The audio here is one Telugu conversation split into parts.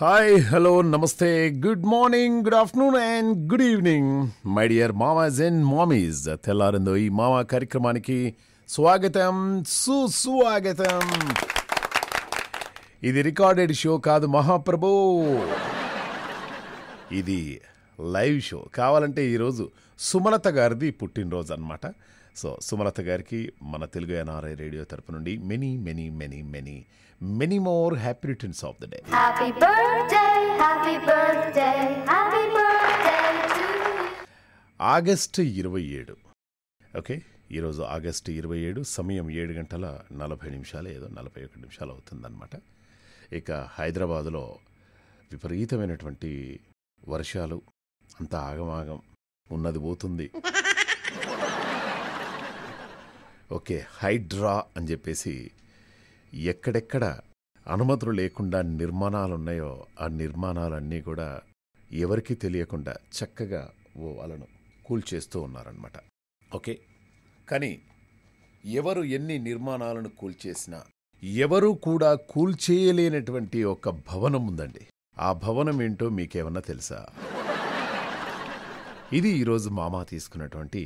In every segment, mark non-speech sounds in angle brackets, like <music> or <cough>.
హాయ్ హలో నమస్తే good morning good afternoon and good evening my dear మామాజ్ అండ్ మామీస్ తెల్లారిందో ఈ మామా కార్యక్రమానికి స్వాగతం సుస్వాగతం ఇది రికార్డెడ్ షో కాదు మహాప్రభు ఇది లైవ్ షో కావాలంటే ఈరోజు సుమలత గారిది పుట్టినరోజు అనమాట సో సుమలత గారికి మన తెలుగు ఎన్ఆర్ఐ రేడియో తరపు నుండి many many many many many more happy returns of the day. Happy birthday, happy birthday, happy birthday to August ఇరవై ఏడు ఓకే ఈరోజు ఆగస్టు ఇరవై ఏడు సమయం ఏడు గంటల నలభై నిమిషాలు ఏదో నలభై ఒకటి నిమిషాలు అవుతుందన్నమాట ఇక హైదరాబాదులో విపరీతమైనటువంటి వర్షాలు అంత ఆగమాగం ఉన్నది పోతుంది <laughs> ఓకే హైడ్రా అని చెప్పేసి ఎక్కడెక్కడ అనుమతులు లేకుండా నిర్మాణాలున్నాయో ఆ నిర్మాణాలన్నీ కూడా ఎవరికీ తెలియకుండా చక్కగా ఓ కూల్ కూల్చేస్తూ ఉన్నారనమాట ఓకే కానీ ఎవరు ఎన్ని నిర్మాణాలను కూల్చేసినా ఎవరు కూడా కూల్చేయలేనటువంటి ఒక భవనం ఉందండి ఆ భవనం ఏంటో మీకేమన్నా తెలుసా ఇది ఈరోజు మామ తీసుకున్నటువంటి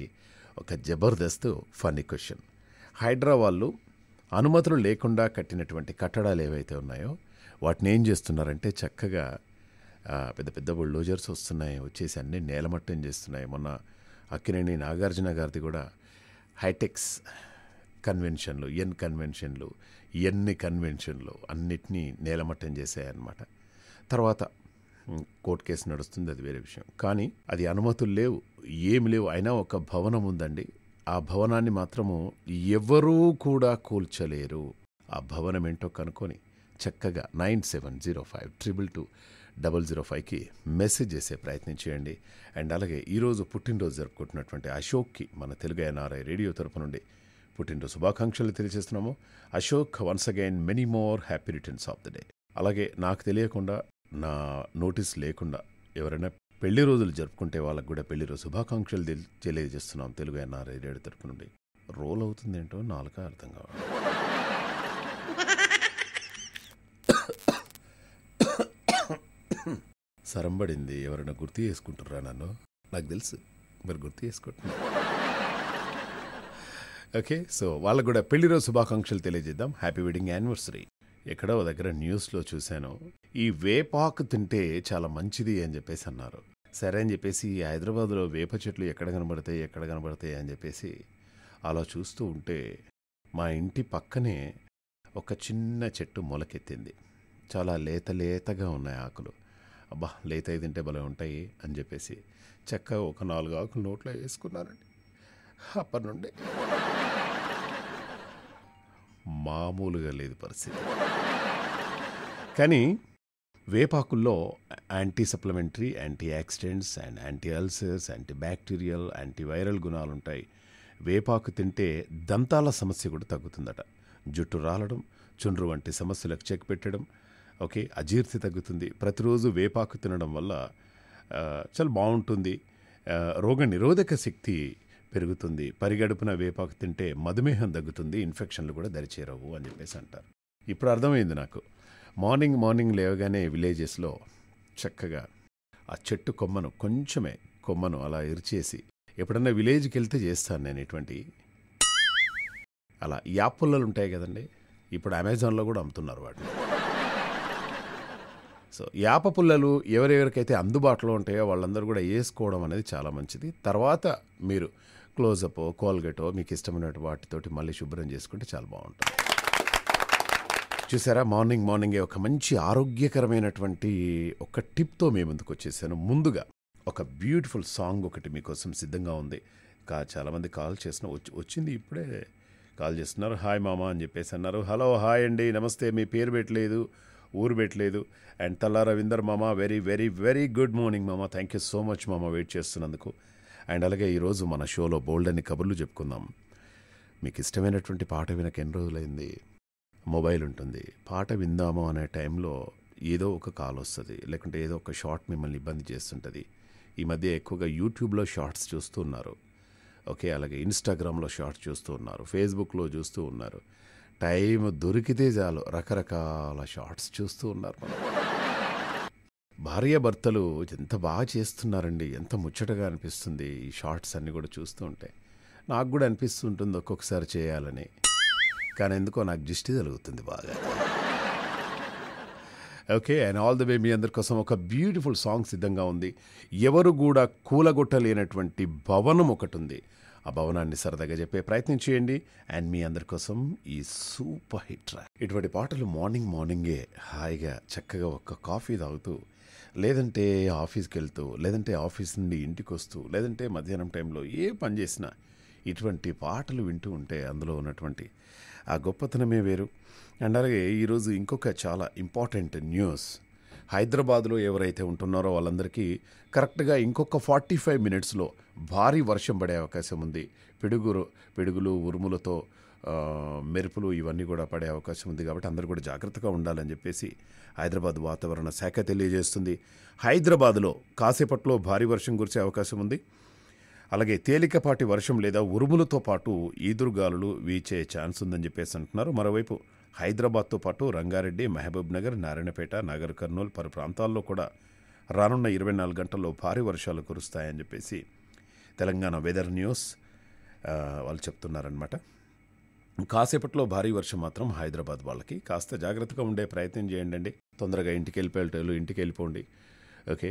ఒక జబర్దస్త్ ఫన్నీ క్వశ్చన్ హైదరాబాద్లో అనుమతులు లేకుండా కట్టినటువంటి కట్టడాలు ఏవైతే ఉన్నాయో వాటిని ఏం చేస్తున్నారంటే చక్కగా పెద్ద పెద్ద బుల్డోజర్స్ వస్తున్నాయి వచ్చేసి అన్ని నేలమట్టం చేస్తున్నాయి మొన్న అక్కినేని నాగార్జున గారిది కూడా హైటెక్స్ కన్వెన్షన్లు ఎన్ కన్వెన్షన్లు ఎన్ని కన్వెన్షన్లు అన్నిటినీ నేలమట్టం చేశాయన్నమాట తర్వాత కోర్టు కేసు నడుస్తుంది అది వేరే విషయం కానీ అది అనుమతులు లేవు ఏమి లేవు అయినా ఒక భవనం ఉందండి ఆ భవనాన్ని మాత్రము ఎవరూ కూడా కూల్చలేరు ఆ భవనం ఏంటో కనుక్కొని చక్కగా nine seven zero five triple two double zero ఫైవ్కి మెసేజ్ చేసే ప్రయత్నం చేయండి అండ్ అలాగే ఈరోజు పుట్టినరోజు జరుపుకుంటున్నటువంటి అశోక్కి మన తెలుగు ఎన్ఆర్ఐ రేడియో తరపు నుండి పుట్టినరోజు శుభాకాంక్షలు తెలియజేస్తున్నాము Ashok once again many more happy returns of the day అలాగే నాకు తెలియకుండా నా నోటీస్ లేకుండా ఎవరైనా పెళ్లి రోజులు జరుపుకుంటే వాళ్ళకు కూడా పెళ్లి రోజు శుభాకాంక్షలు తెలియజేస్తున్నాం తెలుగు ఎన్ఆర్ఐ రేడియో తరపు నుండి రోల్ అవుతుందేంటో నాలుక అర్థం కావాలి సరంబడింది ఎవరైనా గుర్తు చేసుకుంటుర్రా నన్ను నాకు తెలుసు మరి గుర్తు చేసుకుంటున్నా ఓకే సో వాళ్ళకు కూడా పెళ్లి రోజు శుభాకాంక్షలు తెలియజేద్దాం హ్యాపీ వెడ్డింగ్ యానివర్సరీ ఎక్కడో దగ్గర న్యూస్లో చూశాను ఈ వేపాకు తింటే చాలా మంచిది అని చెప్పేసి అన్నారు సరే అని చెప్పేసి హైదరాబాద్లో వేప చెట్లు ఎక్కడ కనబడతాయి ఎక్కడ కనబడతాయి అని చెప్పేసి అలా చూస్తూ ఉంటే మా ఇంటి పక్కనే ఒక చిన్న చెట్టు మొలకెత్తింది చాలా లేత లేతగా ఉన్నాయి ఆకులు అబ్బా లేత తింటే భలే ఉంటాయి అని చెప్పేసి చక్కగా ఒక నాలుగు ఆకులు నోట్లో వేసుకున్నానండి అప్పటి నుండి మామూలుగా లేదు పరిస్థితి కానీ వేపాకుల్లో anti supplementary anti accidents and anti ulcers anti bacterial anti viral గుణాలు ఉంటాయి వేపాకు తింటే దంతాల సమస్య కూడా తగ్గుతుందట జుట్టు రాలడం చుండ్రు వంటి సమస్యలకు చెక్ పెట్టడం ఓకే అజీర్తి తగ్గుతుంది ప్రతిరోజు వేపాకు తినడం వల్ల చాలా బాగుంటుంది రోగ నిరోధక శక్తి పెరుగుతుంది పరిగడుపున వేపాకు తింటే మధుమేహం తగ్గుతుంది ఇన్ఫెక్షన్లు కూడా దరిచేరవు అని చెప్పేసి అంటారు ఇప్పుడు అర్థమైంది నాకు మార్నింగ్ మార్నింగ్ లేవగానే విలేజెస్లో చక్కగా ఆ చెట్టు కొమ్మను కొంచెమే కొమ్మను అలా ఇరిచేసి ఎప్పుడన్నా విలేజ్కి వెళ్తే చేస్తాను నేను ఇటువంటి అలా యాపుల్లలు ఉంటాయి కదండి ఇప్పుడు అమెజాన్లో కూడా అమ్ముతున్నారు వాటిని సో యాప పుల్లలు ఎవరెవరికైతే అందుబాటులో ఉంటాయో వాళ్ళందరూ కూడా వేసుకోవడం అనేది చాలా మంచిది తర్వాత మీరు క్లోజప్ కోల్గేటో మీకు ఇష్టమైన వాటితోటి మళ్ళీ శుభ్రం చేసుకుంటే చాలా బాగుంటుంది చూసారా మార్నింగ్ మార్నింగే ఒక మంచి ఆరోగ్యకరమైనటువంటి ఒక టిప్తో మేము ముందుకు వచ్చేసాను ముందుగా ఒక బ్యూటిఫుల్ సాంగ్ ఒకటి మీకోసం సిద్ధంగా ఉంది కా చాలామంది కాల్ చేసిన వచ్చి వచ్చింది ఇప్పుడే కాల్ చేస్తున్నారు హాయ్ మామ అని చెప్పేసి అన్నారు హలో హాయ్ అండి నమస్తే మీ పేరు పెట్టలేదు ఊరు పెట్టలేదు అండ్ తల్లా రవీందర్ మామ very very very good morning మామ థ్యాంక్ యూ సో మచ్ మామ వెయిట్ చేస్తున్నందుకు అండ్ అలాగే ఈరోజు మన షోలో బోల్డ్ అని కబుర్లు చెప్పుకుందాం మీకు ఇష్టమైనటువంటి పాట వినక ఎన్ని రోజులైంది మొబైల్ ఉంటుంది పాట విందాము అనే టైంలో ఏదో ఒక కాల్ వస్తుంది లేకుంటే ఏదో ఒక షార్ట్ మిమ్మల్ని ఇబ్బంది చేస్తుంటుంది ఈ మధ్య ఎక్కువగా యూట్యూబ్లో షార్ట్స్ చూస్తూ ఉన్నారు ఓకే అలాగే ఇన్స్టాగ్రామ్లో షార్ట్స్ చూస్తూ ఉన్నారు ఫేస్బుక్లో చూస్తూ ఉన్నారు టైం దొరికితే చాలు రకరకాల షార్ట్స్ చూస్తూ ఉన్నారు మనం భార్యాభర్తలు ఎంత బాగా చేస్తున్నారండి ఎంత ముచ్చటగా అనిపిస్తుంది ఈ షార్ట్స్ అన్నీ కూడా చూస్తూ ఉంటే నాకు కూడా అనిపిస్తుంటుంది ఒక్కొక్కసారి చేయాలని కానీ ఎందుకో నాకు దృష్టి జరుగుతుంది బాగా okay and all the way మీ అందరి కోసం ఒక బ్యూటిఫుల్ సాంగ్ సిద్ధంగా ఉంది ఎవరు కూడా కూలగొట్టలేనటువంటి భవనం ఒకటి ఉంది ఆ భవనాన్ని సరదాగా చెప్పే ప్రయత్నం చేయండి అండ్ మీ అందరి కోసం ఈ సూపర్ హిట్ ట్రాక్ ఇటువంటి పాటలు మార్నింగ్ మార్నింగే హాయిగా చక్కగా ఒక కాఫీ తాగుతూ లేదంటే ఆఫీస్కి వెళ్తూ లేదంటే ఆఫీస్ నుండి ఇంటికి వస్తూ లేదంటే మధ్యాహ్నం టైంలో ఏ పని చేసినా ఇటువంటి పాటలు వింటూ ఉంటే అందులో ఉన్నటువంటి ఆ గొప్పతనమే వేరు అండ్ అలాగే ఈరోజు ఇంకొక చాలా ఇంపార్టెంట్ న్యూస్ హైదరాబాద్లో ఎవరైతే ఉంటున్నారో వాళ్ళందరికీ కరెక్ట్గా ఇంకొక ఫార్టీ ఫైవ్ మినిట్స్లో భారీ వర్షం పడే అవకాశం ఉంది పిడుగురు పిడుగులు ఉరుములతో మెరుపులు ఇవన్నీ కూడా పడే అవకాశం ఉంది కాబట్టి అందరూ కూడా జాగ్రత్తగా ఉండాలని చెప్పేసి హైదరాబాద్ వాతావరణ శాఖ తెలియజేస్తుంది హైదరాబాద్లో కాసేపట్లో భారీ వర్షం కురిసే అవకాశం ఉంది అలాగే తేలికపాటి వర్షం లేదా ఉరుములతో పాటు ఈదురుగాలులు వీచే ఛాన్స్ ఉందని చెప్పేసి అంటున్నారు మరోవైపు హైదరాబాద్తో పాటు రంగారెడ్డి మహబూబ్ నగర్ నారాయణపేట నగర్ కర్నూలు పలు ప్రాంతాల్లో కూడా రానున్న ఇరవై నాలుగు గంటల్లో భారీ వర్షాలు కురుస్తాయని చెప్పేసి తెలంగాణ వెదర్ న్యూస్ వాళ్ళు చెప్తున్నారనమాట కాసేపట్లో భారీ వర్షం మాత్రం హైదరాబాద్ వాళ్ళకి కాస్త జాగ్రత్తగా ఉండే ప్రయత్నం చేయండి తొందరగా ఇంటికి వెళ్ళిపోయేటోళ్ళు ఇంటికి వెళ్ళిపోండి ఓకే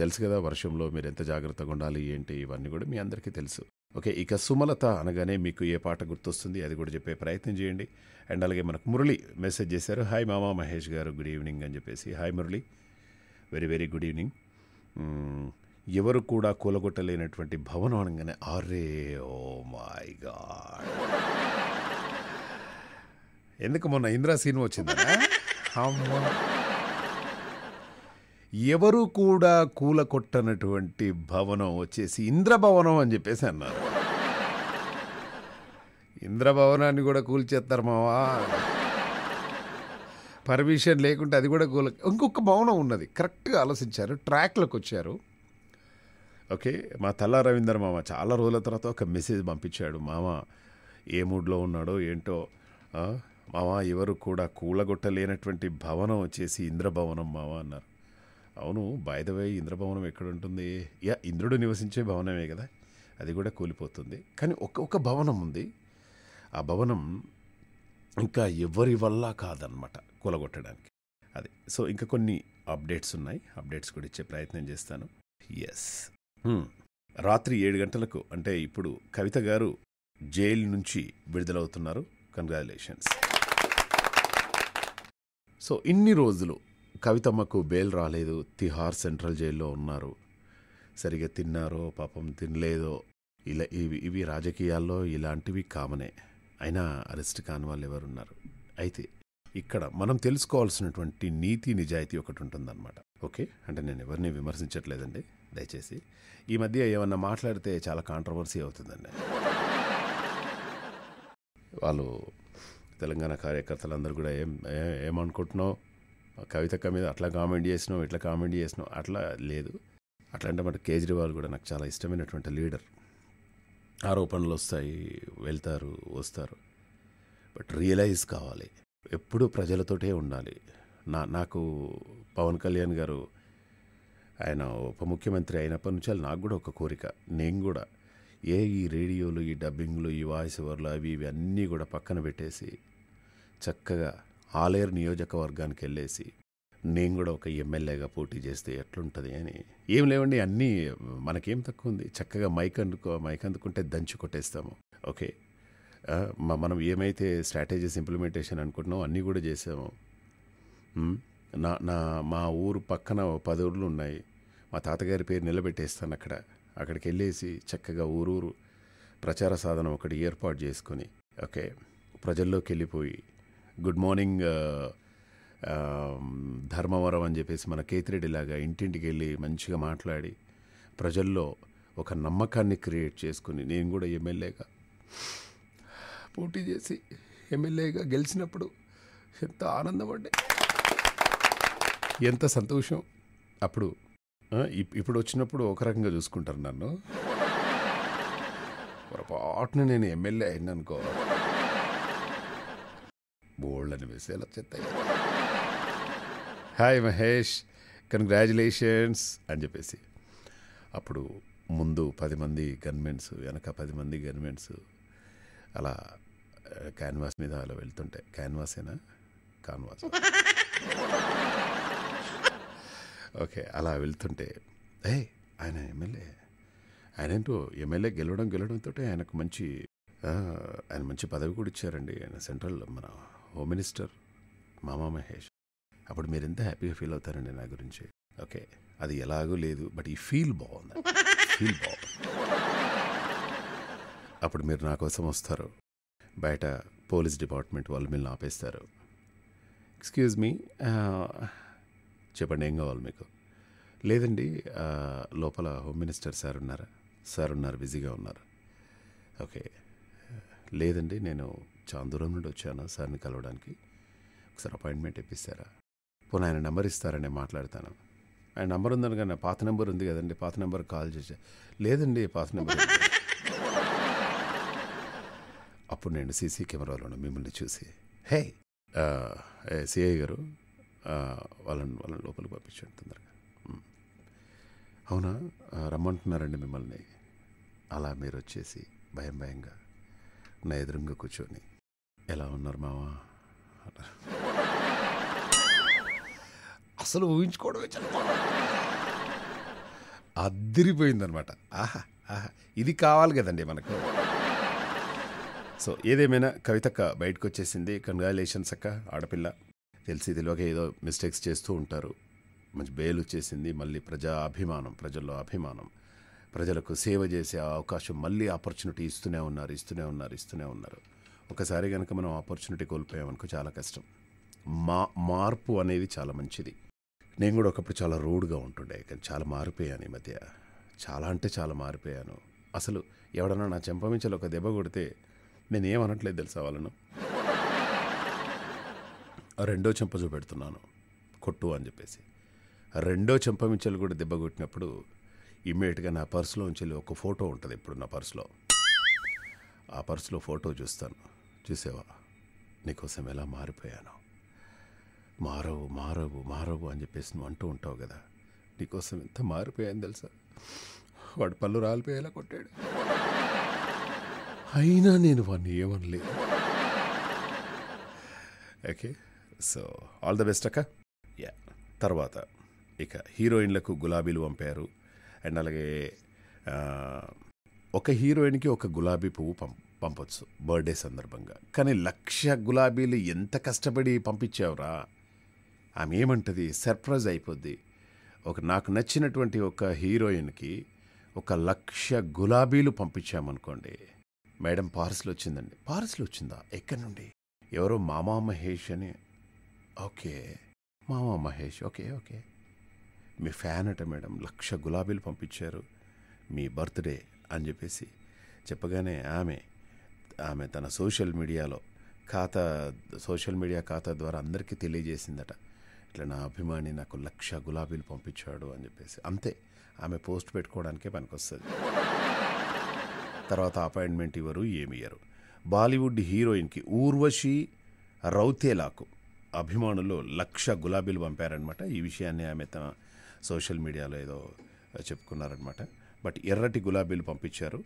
తెలుసు కదా వర్షంలో మీరు ఎంత జాగ్రత్తగా ఉండాలి ఏంటి ఇవన్నీ కూడా మీ అందరికీ తెలుసు ఓకే ఇక సుమలత అనగానే మీకు ఏ పాట గుర్తొస్తుంది అది కూడా చెప్పే ప్రయత్నం చేయండి అండ్ అలాగే మనకు మురళి మెసేజ్ చేశారు హాయ్ మామా మహేష్ గారు గుడ్ ఈవినింగ్ అని చెప్పేసి hi Murali very very good evening ఎవరు కూడా కూలగొట్టలేనటువంటి భవనం అనగానే అరే ఓ మై గాడ్ ఎందుకు మొన్న ఇంద్రా సీన్ వచ్చిందా అమ్మా ఎవరు కూడా కూలకొట్టనటువంటి భవనం వచ్చేసి ఇంద్రభవనం అని చెప్పేసి అన్నారు ఇంద్రభవనాన్ని కూడా కూల్చేస్తారు మావా పర్మిషన్ లేకుంటే అది కూడా కూల ఇంకొక భవనం ఉన్నది కరెక్ట్గా ఆలోచించారు ట్రాక్లోకి వచ్చారు ఓకే మా తల్ల రవీందర్ మామ చాలా రోజుల తర్వాత ఒక మెసేజ్ పంపించాడు మామ ఏ మూడ్లో ఉన్నాడో ఏంటో మామ ఎవరు కూడా కూలగొట్టలేనటువంటి భవనం వచ్చేసి ఇంద్రభవనం మామ అన్నారు అవును బాయదవే ఇంద్రభవనం ఎక్కడుంటుంది యా ఇంద్రుడు నివసించే భవనమే కదా అది కూడా కూలిపోతుంది కానీ ఒక ఒక భవనం ఉంది ఆ భవనం ఇంకా ఎవరి వల్ల కాదనమాట కూలగొట్టడానికి అది సో ఇంకా కొన్ని అప్డేట్స్ ఉన్నాయి అప్డేట్స్ కూడా ఇచ్చే ప్రయత్నం చేస్తాను ఎస్ hmm. రాత్రి ఏడు గంటలకు అంటే ఇప్పుడు కవిత గారు జైలు నుంచి విడుదలవుతున్నారు కంగ్రాచులేషన్స్ సో ఇన్ని రోజులు కవితమ్మకు బెయిల్ రాలేదు తిహార్ సెంట్రల్ జైల్లో ఉన్నారు సరిగా తిన్నారో పాపం తినలేదో ఇలా ఇవి ఇవి రాజకీయాల్లో ఇలాంటివి కామనే అయినా అరెస్ట్ కాని వాళ్ళు ఎవరున్నారు అయితే ఇక్కడ మనం తెలుసుకోవాల్సినటువంటి నీతి నిజాయితీ ఒకటి ఉంటుందన్నమాట ఓకే అంటే నేను ఎవరిని విమర్శించట్లేదండి దయచేసి ఈ మధ్య ఏమన్నా మాట్లాడితే చాలా కాంట్రవర్సీ అవుతుందండి వాళ్ళు తెలంగాణ కార్యకర్తలందరూ కూడా ఏం ఏమనుకుంటున్నావు కవితక్క మీద అట్లా కామెంట్ చేసినావు ఇట్లా కామెంట్ చేసినావు అట్లా లేదు అట్లా అంటే మన కేజ్రీవాల్ కూడా నాకు చాలా ఇష్టమైనటువంటి లీడర్ ఆరోపణలు వస్తాయి వెళ్తారు వస్తారు బట్ రియలైజ్ కావాలి ఎప్పుడూ ప్రజలతోటే ఉండాలి నా నాకు పవన్ కళ్యాణ్ గారు ఆయన ఉప ముఖ్యమంత్రి అయినప్పటి నుంచి నాకు కూడా ఒక కోరిక నేను కూడా ఏ ఈ రేడియోలు ఈ డబ్బింగ్లు ఈ వాయిస్ ఓవర్లు అవి ఇవి అన్నీ కూడా పక్కన పెట్టేసి చక్కగా ఆలేరు నియోజకవర్గానికి వెళ్ళేసి నేను కూడా ఒక ఎమ్మెల్యేగా పోటీ చేస్తే ఎట్లుంటుంది అని ఏం లేవండి అన్నీ మనకేం తక్కువ ఉంది చక్కగా మైక్ అందుకో మైక్ అందుకుంటే దంచి కొట్టేస్తాము ఓకే మనం ఏమైతే స్ట్రాటజీస్ ఇంప్లిమెంటేషన్ అనుకుంటున్నామో అన్నీ కూడా చేసాము నా నా మా ఊరు పక్కన పది ఊర్లు ఉన్నాయి మా తాతగారి పేరు నిలబెట్టేస్తాను అక్కడ అక్కడికి వెళ్ళేసి చక్కగా ఊరూరు ప్రచార సాధనం ఒకటి ఏర్పాటు చేసుకొని ఓకే ప్రజల్లోకి వెళ్ళిపోయి గుడ్ మార్నింగ్ ధర్మవరం అని చెప్పేసి మన లాగా ఇంటింటికి వెళ్ళి మంచిగా మాట్లాడి ప్రజల్లో ఒక నమ్మకాన్ని క్రియేట్ చేసుకుని నేను కూడా ఎమ్మెల్యేగా పోటీ చేసి ఎమ్మెల్యేగా గెలిచినప్పుడు ఎంత ఆనందం ఎంత సంతోషం అప్పుడు ఇప్పుడు వచ్చినప్పుడు ఒక రకంగా చూసుకుంటారు నన్ను పొరపాటున నేను ఎమ్మెల్యే అయిందనుకో బోల్డ్ అలా చెప్తాయి హాయ్ మహేష్ కంగ్రాచులేషన్స్ అని చెప్పేసి అప్పుడు ముందు పది మంది గన్మెన్స్ వెనక పది మంది గన్మెన్స్ అలా క్యాన్వాస్ మీద అలా వెళ్తుంటే క్యాన్వాసేనా కాన్వాస్ ఓకే అలా వెళ్తుంటే ఏ ఆయన ఎమ్మెల్యే ఆయన ఏంటో ఎమ్మెల్యే గెలవడం గెలవడంతో ఆయనకు మంచి ఆయన మంచి పదవి కూడా ఇచ్చారండి ఆయన సెంట్రల్ మన హోమ్ మినిస్టర్ మామా మహేష్ అప్పుడు మీరు ఎంత హ్యాపీగా ఫీల్ అవుతారండి నా గురించి ఓకే అది ఎలాగూ లేదు బట్ ఈ ఫీల్ బాగుంది ఫీల్ బాగుంది అప్పుడు మీరు నా కోసం వస్తారు బయట పోలీస్ డిపార్ట్మెంట్ వాళ్ళు మిమ్మల్ని ఆపేస్తారు ఎక్స్క్యూజ్ మీ uh, చెప్పండి ఏం కావాలి మీకు లేదండి uh, లోపల హోమ్ మినిస్టర్ సార్ ఉన్నారా సార్ ఉన్నారు బిజీగా ఉన్నారు ఓకే uh, లేదండి నేను చాలా దూరం నుండి వచ్చాను సార్ని కలవడానికి ఒకసారి అపాయింట్మెంట్ ఇప్పిస్తారా పోనీ ఆయన నెంబర్ ఇస్తారా నేను మాట్లాడతాను ఆయన నెంబర్ ఉందని కానీ పాత నెంబర్ ఉంది కదండి పాత నెంబర్ కాల్ చేసా లేదండి పాత నెంబర్ అప్పుడు నేను సీసీ కెమెరాలో మిమ్మల్ని చూసి హే సిఐ గారు వాళ్ళని వాళ్ళని లోపలికి పంపించండి తొందరగా అవునా రమ్మంటున్నారండి మిమ్మల్ని అలా మీరు వచ్చేసి భయం భయంగా నా ఎదురుగా కూర్చొని ఎలా ఉన్నారు మావా అసలు ఊహించుకోవడమే చదువుకోవడం అద్దరిపోయిందనమాట ఆహా ఆహా ఇది కావాలి కదండి మనకు సో ఏదేమైనా కవితక్క బయటకు వచ్చేసింది కంగ్రాచులేషన్స్ అక్క ఆడపిల్ల తెలిసి తెలియక ఏదో మిస్టేక్స్ చేస్తూ ఉంటారు మంచి బెయిల్ వచ్చేసింది మళ్ళీ ప్రజా అభిమానం ప్రజల్లో అభిమానం ప్రజలకు సేవ చేసే అవకాశం మళ్ళీ ఆపర్చునిటీ ఇస్తూనే ఉన్నారు ఇస్తూనే ఉన్నారు ఇస్తూనే ఉన్నారు ఒకసారి కనుక మనం ఆపర్చునిటీ కోల్పోయామనుకో చాలా కష్టం మా మార్పు అనేది చాలా మంచిది నేను కూడా ఒకప్పుడు చాలా రూడ్గా ఉంటుండే కానీ చాలా మారిపోయాను ఈ మధ్య చాలా అంటే చాలా మారిపోయాను అసలు ఎవడన్నా నా చెంపమించలు ఒక దెబ్బ కొడితే నేను ఏమనట్లేదు తెలుసా వాళ్ళను రెండో చెంప చూపెడుతున్నాను కొట్టు అని చెప్పేసి రెండో చెంపమించలు కూడా దెబ్బ కొట్టినప్పుడు ఇమ్మీడియట్గా నా పర్సులో ఉంచి ఒక ఫోటో ఉంటుంది ఇప్పుడు నా పర్సులో ఆ పర్సులో ఫోటో చూస్తాను చూసేవా నీకోసం ఎలా మారిపోయాను మారవు మారవు మారవు అని చెప్పేసి నువ్వు అంటూ ఉంటావు కదా నీకోసం ఎంత మారిపోయాను తెలుసా వాడు పళ్ళు రాలిపోయేలా కొట్టాడు అయినా నేను వాడిని ఏమనలేదు okay so all the best అక్క యా తర్వాత ఇక హీరోయిన్లకు గులాబీలు పంపారు అండ్ అలాగే ఒక హీరోయిన్కి ఒక గులాబీ పువ్వు పంపు పంపొచ్చు బర్త్డే సందర్భంగా కానీ లక్ష గులాబీలు ఎంత కష్టపడి పంపించావురా ఆమె ఏమంటుంది సర్ప్రైజ్ అయిపోద్ది ఒక నాకు నచ్చినటువంటి ఒక హీరోయిన్కి ఒక లక్ష గులాబీలు పంపించామనుకోండి మేడం పార్సల్ వచ్చిందండి పార్సల్ వచ్చిందా ఎక్కడి నుండి ఎవరో మామా మహేష్ అని ఓకే మామా మహేష్ ఓకే ఓకే మీ ఫ్యాన్ అట మేడం లక్ష గులాబీలు పంపించారు మీ బర్త్డే అని చెప్పేసి చెప్పగానే ఆమె ఆమె తన సోషల్ మీడియాలో ఖాతా సోషల్ మీడియా ఖాతా ద్వారా అందరికీ తెలియజేసిందట ఇట్లా నా అభిమాని నాకు లక్ష గులాబీలు పంపించాడు అని చెప్పేసి అంతే ఆమె పోస్ట్ పెట్టుకోవడానికే పనికొస్తుంది తర్వాత అపాయింట్మెంట్ ఇవ్వరు ఏమి ఇయ్యరు బాలీవుడ్ హీరోయిన్కి ఊర్వశి రౌతేలాకు అభిమానులు లక్ష గులాబీలు పంపారనమాట ఈ విషయాన్ని ఆమె తన సోషల్ మీడియాలో ఏదో చెప్పుకున్నారనమాట బట్ ఎర్రటి గులాబీలు పంపించారు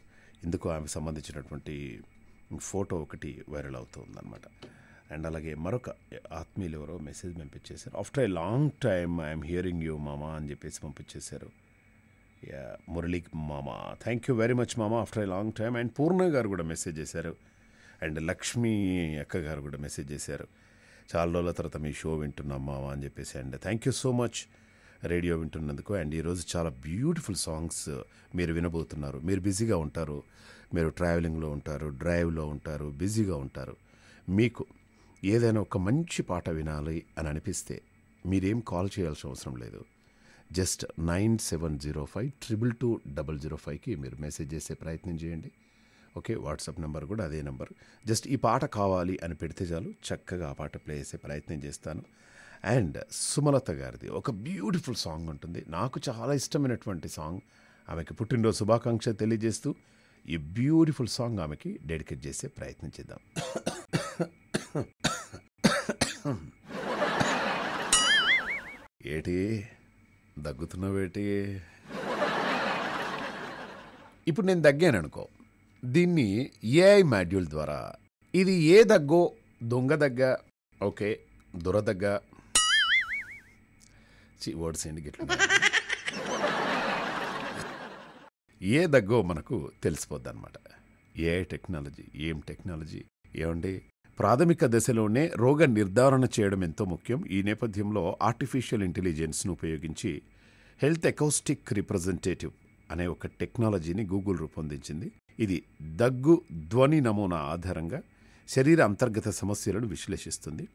ఇందుకు ఆమె సంబంధించినటువంటి ఫోటో ఒకటి వైరల్ అవుతుందన్నమాట అండ్ అలాగే మరొక ఆత్మీయులు ఎవరో మెసేజ్ పంపించేశారు after a long time I'm hearing you మామా అని చెప్పేసి పంపించేశారు యా మామా థ్యాంక్ యూ వెరీ మచ్ మామా after a long time and Purna గారు కూడా మెసేజ్ చేశారు అండ్ లక్ష్మీ అక్క గారు కూడా మెసేజ్ చేశారు చాలా రోజుల తర్వాత మీ షో వింటున్నాం మామా అని చెప్పేసి and thank you so much radio వింటున్నందుకు అండ్ ఈరోజు చాలా బ్యూటిఫుల్ సాంగ్స్ మీరు వినబోతున్నారు మీరు బిజీగా ఉంటారు మీరు ట్రావెలింగ్లో ఉంటారు డ్రైవ్లో ఉంటారు బిజీగా ఉంటారు మీకు ఏదైనా ఒక మంచి పాట వినాలి అని అనిపిస్తే మీరేం కాల్ చేయాల్సిన అవసరం లేదు just nine seven zero five triple two double zero ఫైవ్కి మీరు మెసేజ్ చేసే ప్రయత్నం చేయండి ఓకే వాట్సాప్ నెంబర్ కూడా అదే నెంబర్ జస్ట్ ఈ పాట కావాలి అని పెడితే చాలు చక్కగా ఆ పాట ప్లే చేసే ప్రయత్నం చేస్తాను అండ్ సుమలత గారిది ఒక బ్యూటిఫుల్ సాంగ్ ఉంటుంది నాకు చాలా ఇష్టమైనటువంటి సాంగ్ ఆమెకి పుట్టినరోజు శుభాకాంక్ష తెలియజేస్తూ ఈ బ్యూటిఫుల్ సాంగ్ ఆమెకి డెడికేట్ చేసే ప్రయత్నం చేద్దాం ఏటి దగ్గుతున్నావేటి ఇప్పుడు నేను దగ్గాను అనుకో దీన్ని ఏఐ మాడ్యూల్ ద్వారా ఇది ఏ దగ్గో దొంగ దగ్గ ఓకే దురదగ్గ వర్డ్స్ ఏంటి గిట్లా ఏ దగ్గో మనకు తెలిసిపోద్ది అనమాట ఏ టెక్నాలజీ ఏం టెక్నాలజీ ఏమండి ప్రాథమిక దశలోనే రోగ నిర్ధారణ చేయడం ఎంతో ముఖ్యం ఈ నేపథ్యంలో ఆర్టిఫిషియల్ ఇంటెలిజెన్స్ను ఉపయోగించి హెల్త్ ఎకౌస్టిక్ రిప్రజెంటేటివ్ అనే ఒక టెక్నాలజీని గూగుల్ రూపొందించింది ఇది దగ్గు ధ్వని నమూనా ఆధారంగా శరీర అంతర్గత సమస్యలను విశ్లేషిస్తుంది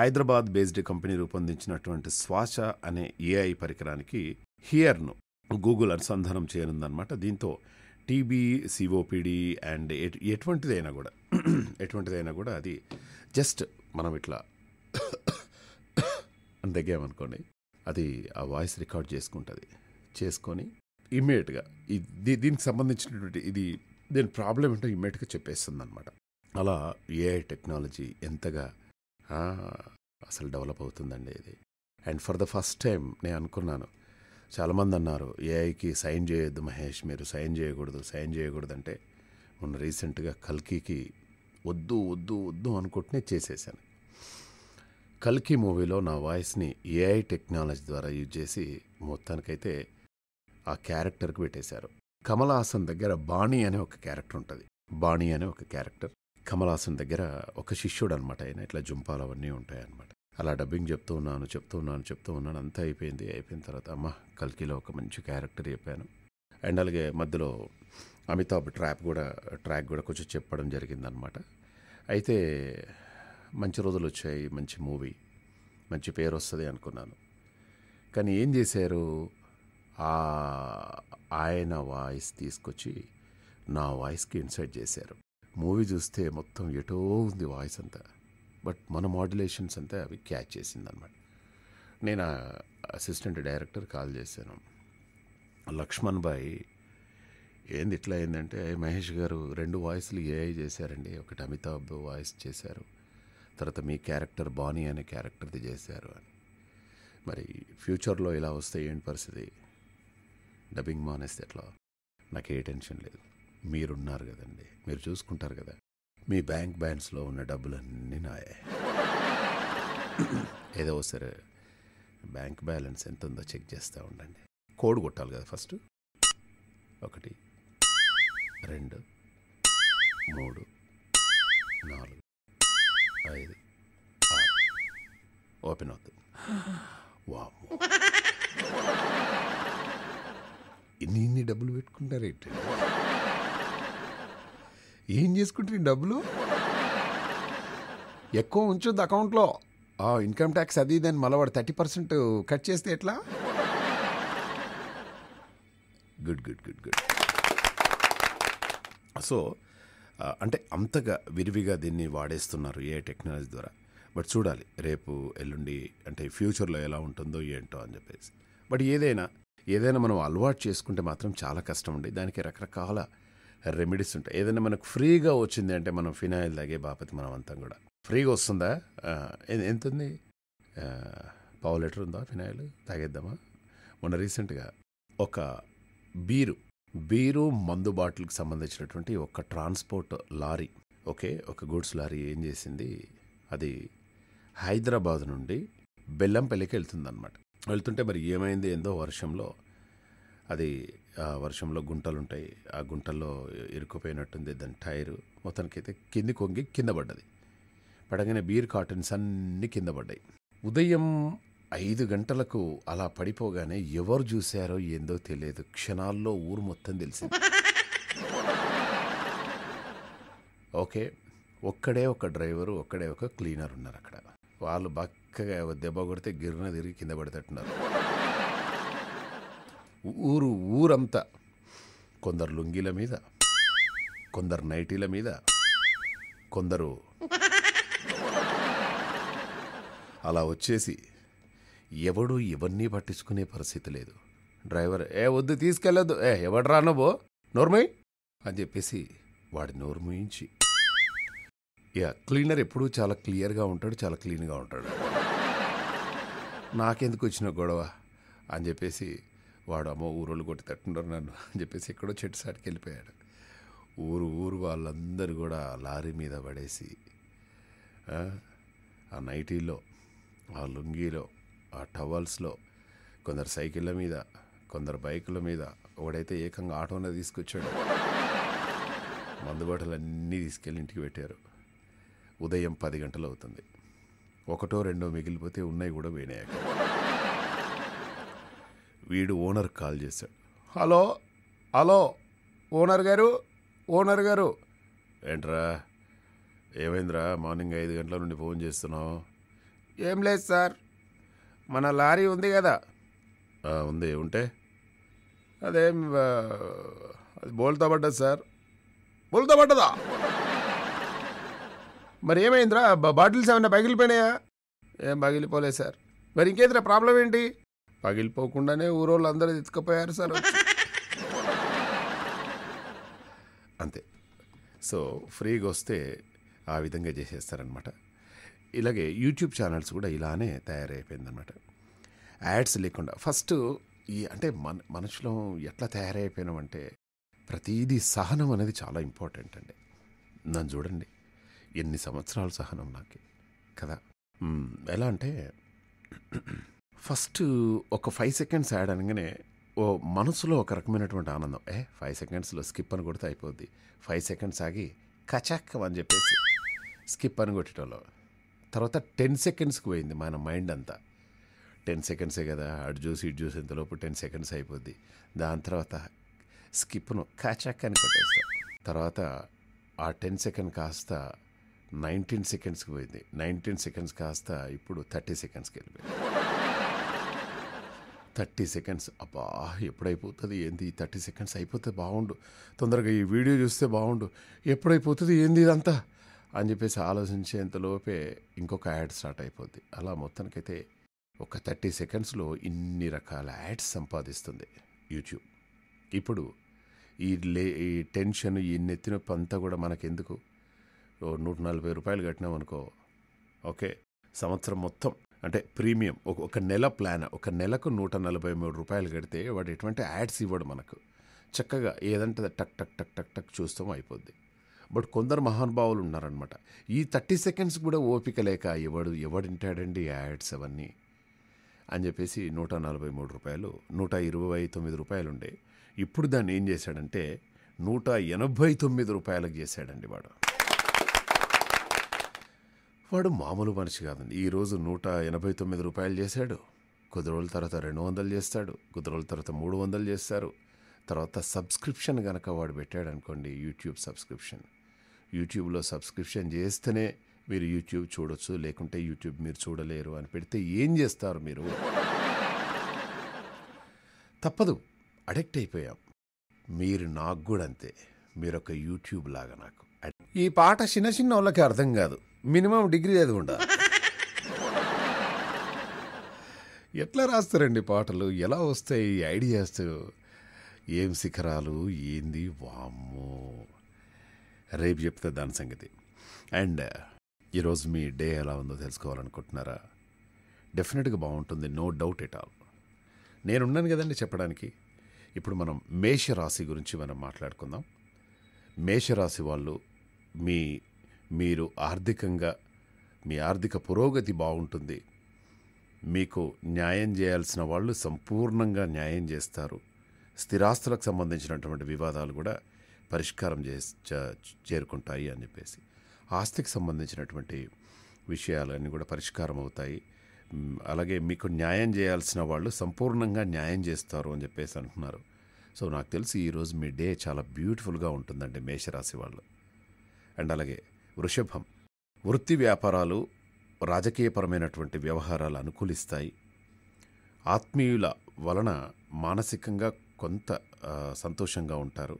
హైదరాబాద్ బేస్డ్ కంపెనీ రూపొందించినటువంటి శ్వాస అనే ఏఐ పరికరానికి హియర్ను గూగుల్ అనుసంధానం చేయనుందనమాట దీంతో టీబీ సిఓపిడి అండ్ ఎటువంటిదైనా కూడా <clears throat> ఎటువంటిదైనా కూడా అది జస్ట్ మనం ఇట్లా తగ్గామనుకోండి <coughs> అది ఆ వాయిస్ రికార్డ్ చేసుకుంటుంది చేసుకొని ఇమ్మీడియట్గా ఇది దీనికి సంబంధించినటువంటి ఇది దీని ప్రాబ్లం ఏంటో ఇమ్మీడియట్గా చెప్పేస్తుంది అనమాట అలా ఏఐ టెక్నాలజీ ఎంతగా అసలు డెవలప్ అవుతుందండి ఇది and for the first time నేను అనుకున్నాను చాలామంది అన్నారు ఏఐకి సైన్ చేయొద్దు మహేష్ మీరు సైన్ చేయకూడదు సైన్ చేయకూడదు అంటే మొన్న రీసెంట్గా కల్కీకి వద్దు వద్దు వద్దు అనుకుంటూనే చేసేసాను కల్కి మూవీలో నా వాయిస్ని ఏఐ టెక్నాలజీ ద్వారా యూజ్ చేసి మొత్తానికైతే ఆ క్యారెక్టర్కి పెట్టేశారు కమల్ హాసన్ దగ్గర బాణీ అనే ఒక క్యారెక్టర్ ఉంటుంది బాణీ అనే ఒక క్యారెక్టర్ కమల్ హాసన్ దగ్గర ఒక శిష్యుడు అనమాట ఆయన ఇట్లా జుంపాలు అవన్నీ ఉంటాయన్నమాట అలా డబ్బింగ్ చెప్తూ ఉన్నాను చెప్తూ ఉన్నాను చెప్తూ ఉన్నాను అంతా అయిపోయింది అయిపోయిన తర్వాత అమ్మ కల్కిలో ఒక మంచి క్యారెక్టర్ చెప్పాను అండ్ అలాగే మధ్యలో అమితాబ్ ట్రాప్ కూడా ట్రాక్ కూడా కొంచెం చెప్పడం జరిగిందనమాట అయితే మంచి రోజులు వచ్చాయి మంచి మూవీ మంచి పేరు వస్తుంది అనుకున్నాను కానీ ఏం చేశారు ఆయన వాయిస్ తీసుకొచ్చి నా వాయిస్కి ఇన్సర్ట్ చేశారు మూవీ చూస్తే మొత్తం ఎటో ఉంది వాయిస్ అంతా బట్ మన మాడ్యులేషన్స్ అంతా అవి క్యాచ్ చేసింది అనమాట నేను అసిస్టెంట్ డైరెక్టర్ కాల్ చేశాను లక్ష్మణ్ బాయ్ ఏంది ఇట్లా అయిందంటే మహేష్ గారు రెండు వాయిస్లు ఏఐ చేశారండి ఒకటి అమితాబ్ వాయిస్ చేశారు తర్వాత మీ క్యారెక్టర్ బానీ అనే క్యారెక్టర్ది చేశారు అని మరి ఫ్యూచర్లో ఇలా వస్తే ఏంటి పరిస్థితి డబ్బింగ్ మానేస్తే ఎట్లా నాకు ఏ టెన్షన్ లేదు మీరున్నారు కదండి మీరు చూసుకుంటారు కదా మీ బ్యాంక్ బ్యాలెన్స్లో ఉన్న డబ్బులన్నీ నాయే ఏదో సరే బ్యాంక్ బ్యాలెన్స్ ఎంత ఉందో చెక్ చేస్తూ ఉండండి కోడ్ కొట్టాలి కదా ఫస్ట్ ఒకటి రెండు మూడు నాలుగు ఐదు ఆరు ఓపెన్ అవుతుంది వా ఇన్ని ఇన్ని డబ్బులు పెట్టుకుంటారేంటి ఏం చేసుకుంటారు డబ్బులు ఎక్కువ ఉంచుద్ది అకౌంట్లో ఇన్కమ్ ట్యాక్స్ అది దాన్ని మలవాడు థర్టీ పర్సెంట్ కట్ చేస్తే ఎట్లా good good good good so అంటే అంతగా విరివిగా దీన్ని వాడేస్తున్నారు ఏ టెక్నాలజీ ద్వారా బట్ చూడాలి రేపు ఎల్లుండి అంటే ఫ్యూచర్లో ఎలా ఉంటుందో ఏంటో అని చెప్పేసి బట్ ఏదైనా ఏదైనా మనం అలవాటు చేసుకుంటే మాత్రం చాలా కష్టం ఉండే దానికి రకరకాల రెమెడీస్ ఉంటాయి ఏదైనా మనకు ఫ్రీగా వచ్చింది అంటే మనం ఫినాయిల్ తాగే బాపతి మనం అంతా కూడా ఫ్రీగా వస్తుందా ఎంత ఉంది పావు లీటర్ ఉందా ఫినాయిల్ తాగేద్దామా మొన్న రీసెంట్గా ఒక బీరు బీరు మందు బాటిల్కి సంబంధించినటువంటి ఒక ట్రాన్స్పోర్ట్ లారీ ఓకే ఒక గూడ్స్ లారీ ఏం చేసింది అది హైదరాబాద్ నుండి బెల్లంపల్లికి అనమాట వెళ్తుంటే మరి ఏమైంది ఏందో వర్షంలో అది ఆ వర్షంలో గుంటలు ఉంటాయి ఆ గుంటల్లో ఇరుక్కుపోయినట్టుంది దాని టైరు అయితే కింది కొంగి కింద పడ్డది పడగానే బీర్ కాటన్స్ అన్నీ కింద పడ్డాయి ఉదయం ఐదు గంటలకు అలా పడిపోగానే ఎవరు చూశారో ఏందో తెలియదు క్షణాల్లో ఊరు మొత్తం తెలిసింది ఓకే ఒక్కడే ఒక డ్రైవరు ఒక్కడే ఒక క్లీనర్ ఉన్నారు అక్కడ వాళ్ళు బక్కగా దెబ్బ కొడితే గిర్న తిరిగి కింద పడతట్టున్నారు ఊరు ఊరంతా కొందరు లుంగీల మీద కొందరు నైటీల మీద కొందరు అలా వచ్చేసి ఎవడు ఇవన్నీ పట్టించుకునే పరిస్థితి లేదు డ్రైవర్ ఏ వద్దు తీసుకెళ్ళదు ఏ ఎవడు రానబో నోర్మయ్ అని చెప్పేసి వాడి నోర్మయించి ఇక క్లీనర్ ఎప్పుడూ చాలా క్లియర్గా ఉంటాడు చాలా క్లీన్గా ఉంటాడు నాకెందుకు వచ్చిన గొడవ అని చెప్పేసి వాడు అమ్మో ఊరోళ్ళు కొట్టి తట్టుకుంటారు నన్ను అని చెప్పేసి ఎక్కడో చెట్టు సాటికి వెళ్ళిపోయాడు ఊరు ఊరు వాళ్ళందరూ కూడా లారీ మీద పడేసి ఆ నైటీలో ఆ లుంగీలో ఆ టవల్స్లో కొందరు సైకిళ్ళ మీద కొందరు బైకుల మీద ఒకడైతే ఏకంగా ఆటోనే తీసుకొచ్చాడు మందుబాటలన్నీ తీసుకెళ్ళి ఇంటికి పెట్టారు ఉదయం పది గంటలు అవుతుంది ఒకటో రెండో మిగిలిపోతే ఉన్నాయి కూడా వేణాయక వీడు ఓనర్ కాల్ చేశాడు హలో హలో ఓనర్ గారు ఓనర్ గారు ఏంట్రా ఏమైందిరా మార్నింగ్ ఐదు గంటల నుండి ఫోన్ చేస్తున్నావు ఏం లేదు సార్ మన లారీ ఉంది కదా ఉంది ఉంటే అదేం అది బోల్తో పడ్డది సార్ బోల్తో పడ్డదా మరి ఏమైందిరా బాటిల్స్ ఏమైనా పగిలిపోయినాయా ఏం పగిలిపోలేదు సార్ మరి ఇంకేదిరా ప్రాబ్లం ఏంటి పగిలిపోకుండానే ఊరోళ్ళు అందరూ ఎత్తుకపోయారు సార్ అంతే సో ఫ్రీగా వస్తే ఆ విధంగా చేసేస్తారనమాట ఇలాగే యూట్యూబ్ ఛానల్స్ కూడా ఇలానే తయారైపోయిందనమాట యాడ్స్ లేకుండా ఫస్ట్ ఈ అంటే మన మనుషులం ఎట్లా తయారైపోయినామంటే ప్రతీది సహనం అనేది చాలా ఇంపార్టెంట్ అండి నన్ను చూడండి ఎన్ని సంవత్సరాలు సహనం నాకు కదా ఎలా అంటే ఫస్ట్ ఒక ఫైవ్ సెకండ్స్ యాడ్ అనగానే ఓ మనసులో ఒక రకమైనటువంటి ఆనందం ఏ ఫైవ్ సెకండ్స్లో స్కిప్ అని కొడితే అయిపోద్ది ఫైవ్ సెకండ్స్ ఆగి కచాక్ అని చెప్పేసి స్కిప్ అని కొట్టడంలో తర్వాత టెన్ సెకండ్స్కి పోయింది మన మైండ్ అంతా టెన్ సెకండ్సే కదా అటు చూసి ఇటు చూసి ఇంతలోపు టెన్ సెకండ్స్ అయిపోద్ది దాని తర్వాత స్కిప్ను కాచాక్ అని కొట్టేస్తాం తర్వాత ఆ టెన్ సెకండ్ కాస్త నైన్టీన్ సెకండ్స్కి పోయింది నైన్టీన్ సెకండ్స్ కాస్త ఇప్పుడు థర్టీ సెకండ్స్కి వెళ్ళిపోయింది థర్టీ సెకండ్స్ అబ్బా ఎప్పుడైపోతుంది ఏంది థర్టీ సెకండ్స్ అయిపోతే బాగుండు తొందరగా ఈ వీడియో చూస్తే బాగుండు ఎప్పుడైపోతుంది ఏంది ఇదంతా అని చెప్పేసి ఆలోచించేంతలోపే ఇంకొక యాడ్ స్టార్ట్ అయిపోద్ది అలా మొత్తానికైతే ఒక థర్టీ సెకండ్స్లో ఇన్ని రకాల యాడ్స్ సంపాదిస్తుంది యూట్యూబ్ ఇప్పుడు ఈ లే ఈ టెన్షన్ ఈ నెత్తిన పంతా కూడా మనకెందుకు నూట నలభై రూపాయలు కట్టినామనుకో ఓకే సంవత్సరం మొత్తం అంటే ప్రీమియం ఒక ఒక నెల ప్లాన్ ఒక నెలకు నూట నలభై మూడు రూపాయలు కడితే వాడు ఎటువంటి యాడ్స్ ఇవ్వడు మనకు చక్కగా ఏదంటే టక్ టక్ టక్ టక్ టక్ చూస్తాం అయిపోద్ది బట్ కొందరు మహానుభావులు ఉన్నారనమాట ఈ థర్టీ సెకండ్స్ కూడా ఓపిక లేక ఎవడు ఎవడింటాడండి యాడ్స్ అవన్నీ అని చెప్పేసి నూట నలభై మూడు రూపాయలు నూట ఇరవై తొమ్మిది రూపాయలు ఉండే ఇప్పుడు దాన్ని ఏం చేశాడంటే నూట ఎనభై తొమ్మిది రూపాయలకు చేశాడండి వాడు వాడు మామూలు మనిషి కాదండి ఈరోజు నూట ఎనభై తొమ్మిది రూపాయలు చేశాడు కొద్ది రోజుల తర్వాత రెండు వందలు చేస్తాడు కొద్ది రోజుల తర్వాత మూడు వందలు చేస్తారు తర్వాత సబ్స్క్రిప్షన్ కనుక వాడు పెట్టాడు అనుకోండి యూట్యూబ్ సబ్స్క్రిప్షన్ యూట్యూబ్లో సబ్స్క్రిప్షన్ చేస్తేనే మీరు యూట్యూబ్ చూడొచ్చు లేకుంటే యూట్యూబ్ మీరు చూడలేరు అని పెడితే ఏం చేస్తారు మీరు తప్పదు అడిక్ట్ అయిపోయాం మీరు నాకు కూడా అంతే మీరొక యూట్యూబ్ లాగా నాకు ఈ పాట చిన్న చిన్న వాళ్ళకి అర్థం కాదు మినిమం డిగ్రీ చదివిండ ఎట్లా రాస్తారండి పాటలు ఎలా వస్తాయి ఐడియాస్ ఏం శిఖరాలు ఏంది వామ్మో రేపు చెప్తే దాని సంగతి అండ్ ఈరోజు మీ డే ఎలా ఉందో తెలుసుకోవాలనుకుంటున్నారా డెఫినెట్గా బాగుంటుంది నో డౌట్ ఎట్ ఆల్ నేనున్నాను కదండి చెప్పడానికి ఇప్పుడు మనం మేషరాశి గురించి మనం మాట్లాడుకుందాం మేషరాశి వాళ్ళు మీ మీరు ఆర్థికంగా మీ ఆర్థిక పురోగతి బాగుంటుంది మీకు న్యాయం చేయాల్సిన వాళ్ళు సంపూర్ణంగా న్యాయం చేస్తారు స్థిరాస్తులకు సంబంధించినటువంటి వివాదాలు కూడా పరిష్కారం చే చేరుకుంటాయి అని చెప్పేసి ఆస్తికి సంబంధించినటువంటి విషయాలన్నీ కూడా పరిష్కారం అవుతాయి అలాగే మీకు న్యాయం చేయాల్సిన వాళ్ళు సంపూర్ణంగా న్యాయం చేస్తారు అని చెప్పేసి అంటున్నారు సో నాకు తెలిసి ఈరోజు మీ డే చాలా బ్యూటిఫుల్గా ఉంటుందండి మేషరాశి వాళ్ళు అండ్ అలాగే వృషభం వృత్తి వ్యాపారాలు రాజకీయపరమైనటువంటి వ్యవహారాలు అనుకూలిస్తాయి ఆత్మీయుల వలన మానసికంగా కొంత సంతోషంగా ఉంటారు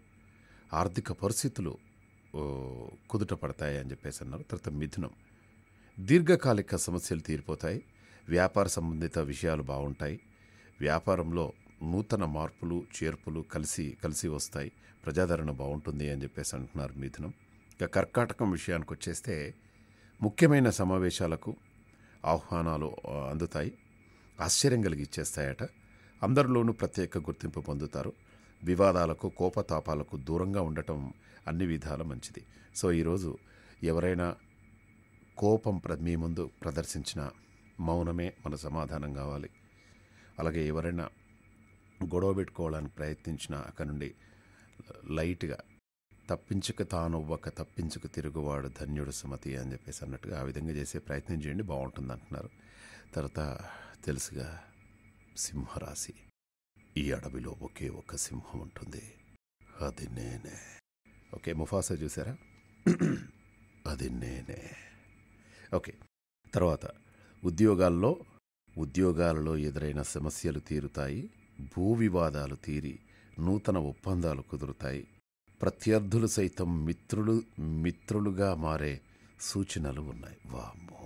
ఆర్థిక పరిస్థితులు కుదుట పడతాయి అని చెప్పేసి అన్నారు తర్వాత మిథునం దీర్ఘకాలిక సమస్యలు తీరిపోతాయి వ్యాపార సంబంధిత విషయాలు బాగుంటాయి వ్యాపారంలో నూతన మార్పులు చేర్పులు కలిసి కలిసి వస్తాయి ప్రజాదరణ బాగుంటుంది అని చెప్పేసి అంటున్నారు మిథునం ఇక కర్కాటకం విషయానికి వచ్చేస్తే ముఖ్యమైన సమావేశాలకు ఆహ్వానాలు అందుతాయి ఆశ్చర్యం కలిగిచ్చేస్తాయట అందరిలోనూ ప్రత్యేక గుర్తింపు పొందుతారు వివాదాలకు కోపతాపాలకు దూరంగా ఉండటం అన్ని విధాల మంచిది సో ఈరోజు ఎవరైనా కోపం ప్ర మీ ముందు ప్రదర్శించిన మౌనమే మన సమాధానం కావాలి అలాగే ఎవరైనా గొడవ పెట్టుకోవడానికి ప్రయత్నించినా అక్కడ నుండి లైట్గా తప్పించుక ఒక తప్పించుక తిరుగువాడు ధన్యుడు సుమతి అని చెప్పేసి అన్నట్టుగా ఆ విధంగా చేసే ప్రయత్నం చేయండి బాగుంటుంది అంటున్నారు తర్వాత తెలుసుగా సింహరాశి ఈ అడవిలో ఒకే ఒక సింహం ఉంటుంది అది నేనే ఓకే ముఫాసా చూసారా <clears throat> అది నేనే ఓకే తర్వాత ఉద్యోగాల్లో ఉద్యోగాలలో ఎదురైన సమస్యలు తీరుతాయి భూ వివాదాలు తీరి నూతన ఒప్పందాలు కుదురుతాయి ప్రత్యర్థులు సైతం మిత్రులు మిత్రులుగా మారే సూచనలు ఉన్నాయి వామ్మో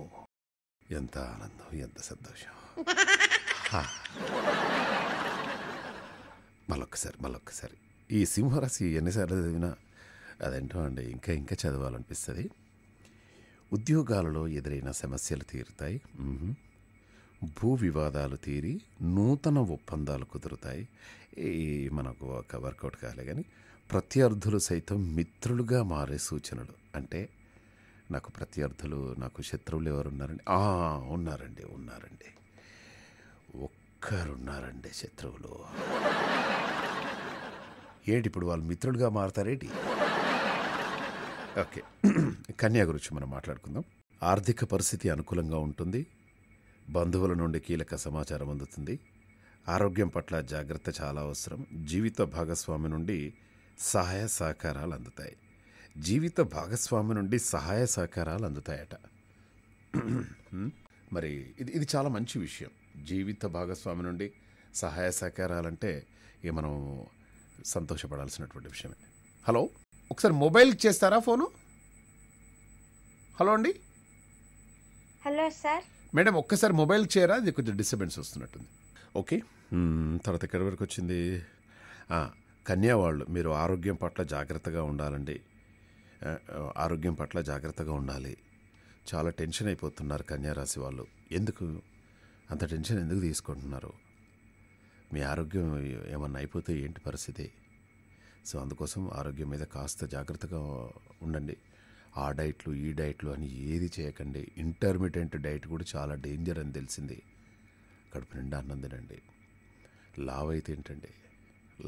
ఎంత ఆనందం ఎంత సంతోషం మళ్ళొక్కసారి మళ్ళొక్కసారి ఈ సింహరాశి ఎన్నిసార్లు చదివినా అదేంటో అండి ఇంకా ఇంకా చదవాలనిపిస్తుంది ఉద్యోగాలలో ఎదురైన సమస్యలు తీరుతాయి భూ వివాదాలు తీరి నూతన ఒప్పందాలు కుదురుతాయి మనకు ఒక వర్కౌట్ కాలే కానీ ప్రత్యర్థులు సైతం మిత్రులుగా మారే సూచనలు అంటే నాకు ప్రత్యర్థులు నాకు శత్రువులు ఎవరు ఉన్నారండి ఉన్నారండి ఉన్నారండి ఒక్కరున్నారండి శత్రువులు ఏంటి ఇప్పుడు వాళ్ళు మిత్రులుగా మారతారేటి ఓకే కన్యా గురించి మనం మాట్లాడుకుందాం ఆర్థిక పరిస్థితి అనుకూలంగా ఉంటుంది బంధువుల నుండి కీలక సమాచారం అందుతుంది ఆరోగ్యం పట్ల జాగ్రత్త చాలా అవసరం జీవిత భాగస్వామి నుండి సహాయ సహకారాలు అందుతాయి జీవిత భాగస్వామి నుండి సహాయ సహకారాలు అందుతాయట <clears throat> మరి ఇది ఇది చాలా మంచి విషయం జీవిత భాగస్వామి నుండి సహాయ సహకారాలంటే ఇక మనం సంతోషపడాల్సినటువంటి విషయమే హలో ఒకసారి మొబైల్ చేస్తారా ఫోను హలో అండి హలో సార్ మేడం ఒక్కసారి మొబైల్ చేయరా ఇది కొంచెం డిస్టర్బెన్స్ వస్తున్నట్టుంది ఓకే తర్వాత ఎక్కడి వరకు వచ్చింది కన్యావాళ్ళు మీరు ఆరోగ్యం పట్ల జాగ్రత్తగా ఉండాలండి ఆరోగ్యం పట్ల జాగ్రత్తగా ఉండాలి చాలా టెన్షన్ అయిపోతున్నారు కన్యారాశి వాళ్ళు ఎందుకు అంత టెన్షన్ ఎందుకు తీసుకుంటున్నారు మీ ఆరోగ్యం ఏమన్నా అయిపోతే ఏంటి పరిస్థితి సో అందుకోసం ఆరోగ్యం మీద కాస్త జాగ్రత్తగా ఉండండి ఆ డైట్లు ఈ డైట్లు అని ఏది చేయకండి ఇంటర్మీడియంట్ డైట్ కూడా చాలా డేంజర్ అని తెలిసింది కడుపు నిండా అన్నం తినండి లావ్ అయితే ఏంటండి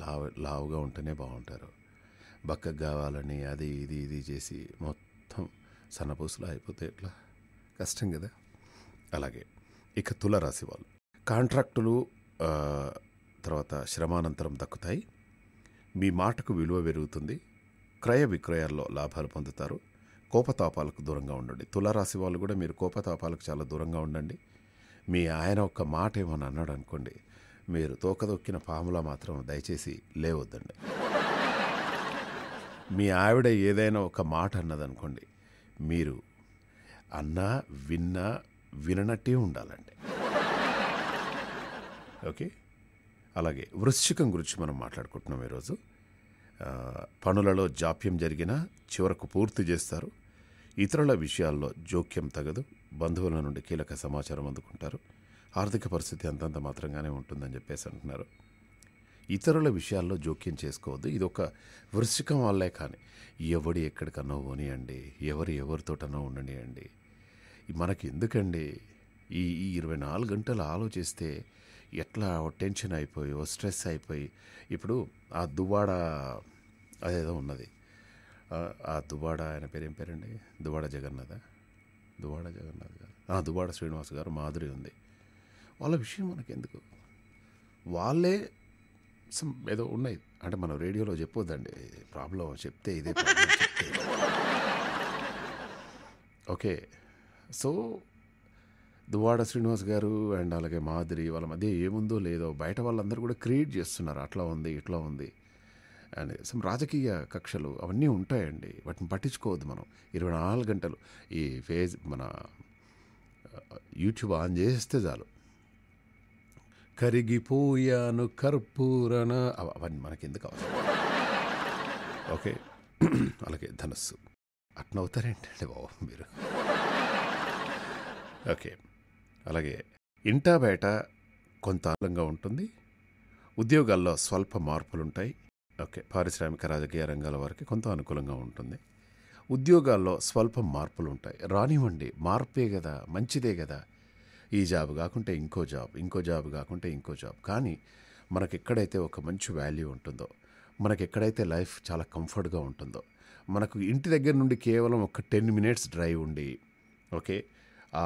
లావు లావుగా ఉంటేనే బాగుంటారు బక్కకు కావాలని అది ఇది ఇది చేసి మొత్తం సన్నపూసలు అయిపోతే ఎట్లా కష్టం కదా అలాగే ఇక తులరాశి వాళ్ళు కాంట్రాక్టులు తర్వాత శ్రమానంతరం దక్కుతాయి మీ మాటకు విలువ పెరుగుతుంది క్రయ విక్రయాల్లో లాభాలు పొందుతారు కోపతాపాలకు దూరంగా ఉండండి తులారాశి వాళ్ళు కూడా మీరు కోపతాపాలకు చాలా దూరంగా ఉండండి మీ ఆయన ఒక్క మాట ఏమని అన్నాడు అనుకోండి మీరు తోకదొక్కిన పాములా మాత్రం దయచేసి లేవద్దండి మీ ఆవిడ ఏదైనా ఒక మాట అన్నదనుకోండి మీరు అన్నా విన్నా విననట్టే ఉండాలండి ఓకే అలాగే వృశ్చికం గురించి మనం మాట్లాడుకుంటున్నాం ఈరోజు పనులలో జాప్యం జరిగినా చివరకు పూర్తి చేస్తారు ఇతరుల విషయాల్లో జోక్యం తగదు బంధువుల నుండి కీలక సమాచారం అందుకుంటారు ఆర్థిక పరిస్థితి అంతంత మాత్రంగానే ఉంటుందని చెప్పేసి అంటున్నారు ఇతరుల విషయాల్లో జోక్యం చేసుకోవద్దు ఇది ఒక వృశ్చికం వల్లే కానీ ఎవడి ఎక్కడికన్నా పోనియండి ఎవరు ఎవరితోటనో ఉండనియండి మనకి ఎందుకండి ఈ ఈ ఇరవై నాలుగు గంటలు ఆలోచిస్తే ఎట్లా టెన్షన్ అయిపోయి స్ట్రెస్ అయిపోయి ఇప్పుడు ఆ దువాడ అదేదో ఉన్నది ఆ దువ్వాడ ఆయన పేరేం పేరండి దువాడ జగన్నాథ దువాడ జగన్నాథ్ గారు దువాడ శ్రీనివాస్ గారు మాధురి ఉంది వాళ్ళ విషయం మనకెందుకు వాళ్ళే సమ్ ఏదో ఉన్నాయి అంటే మనం రేడియోలో చెప్పొద్దండి ప్రాబ్లం చెప్తే ఇదే ఓకే సో దువాడ శ్రీనివాస్ గారు అండ్ అలాగే మాధురి వాళ్ళ మధ్య ఏముందో లేదో బయట వాళ్ళందరూ కూడా క్రియేట్ చేస్తున్నారు అట్లా ఉంది ఇట్లా ఉంది అండ్ సమ్ రాజకీయ కక్షలు అవన్నీ ఉంటాయండి వాటిని పట్టించుకోవద్దు మనం ఇరవై నాలుగు గంటలు ఈ ఫేజ్ మన యూట్యూబ్ ఆన్ చేస్తే చాలు కరిగిపోయాను కర్పూరణ అవన్నీ మనకి ఎందుకు అవసరం ఓకే <clears throat> అలాగే ధనస్సు అట్నవుతారేంటండి బాబు మీరు ఓకే అలాగే ఇంటా బయట కొంత ఆలంగా ఉంటుంది ఉద్యోగాల్లో స్వల్ప మార్పులుంటాయి ఓకే పారిశ్రామిక రాజకీయ రంగాల వరకు కొంత అనుకూలంగా ఉంటుంది ఉద్యోగాల్లో స్వల్ప మార్పులు ఉంటాయి రానివ్వండి మార్పే కదా మంచిదే కదా ఈ జాబ్ కాకుంటే ఇంకో జాబ్ ఇంకో జాబ్ కాకుంటే ఇంకో జాబ్ కానీ మనకు ఎక్కడైతే ఒక మంచి వాల్యూ ఉంటుందో మనకు ఎక్కడైతే లైఫ్ చాలా కంఫర్ట్గా ఉంటుందో మనకు ఇంటి దగ్గర నుండి కేవలం ఒక టెన్ మినిట్స్ డ్రైవ్ ఉండి ఓకే ఆ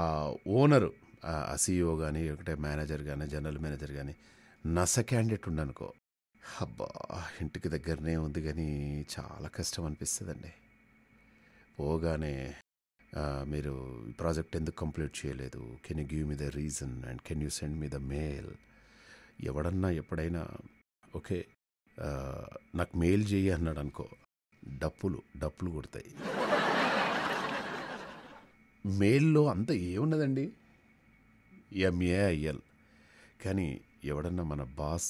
ఓనరు ఆ సీఈఓ కానీ ఒకటే మేనేజర్ కానీ జనరల్ మేనేజర్ కానీ నస క్యాండిడేట్ ఉండనుకో అబ్బా ఇంటికి దగ్గరనే ఉంది కానీ చాలా కష్టం అనిపిస్తుందండి పోగానే మీరు ఈ ప్రాజెక్ట్ ఎందుకు కంప్లీట్ చేయలేదు can you give me the reason and can you send me the mail ఎవడన్నా ఎప్పుడైనా ఓకే నాకు మెయిల్ చేయి అన్నాడు అనుకో డప్పులు డప్పులు కొడతాయి మెయిల్లో అంత ఏమున్నదండి ఎంఏఐఎల్ కానీ ఎవడన్నా మన బాస్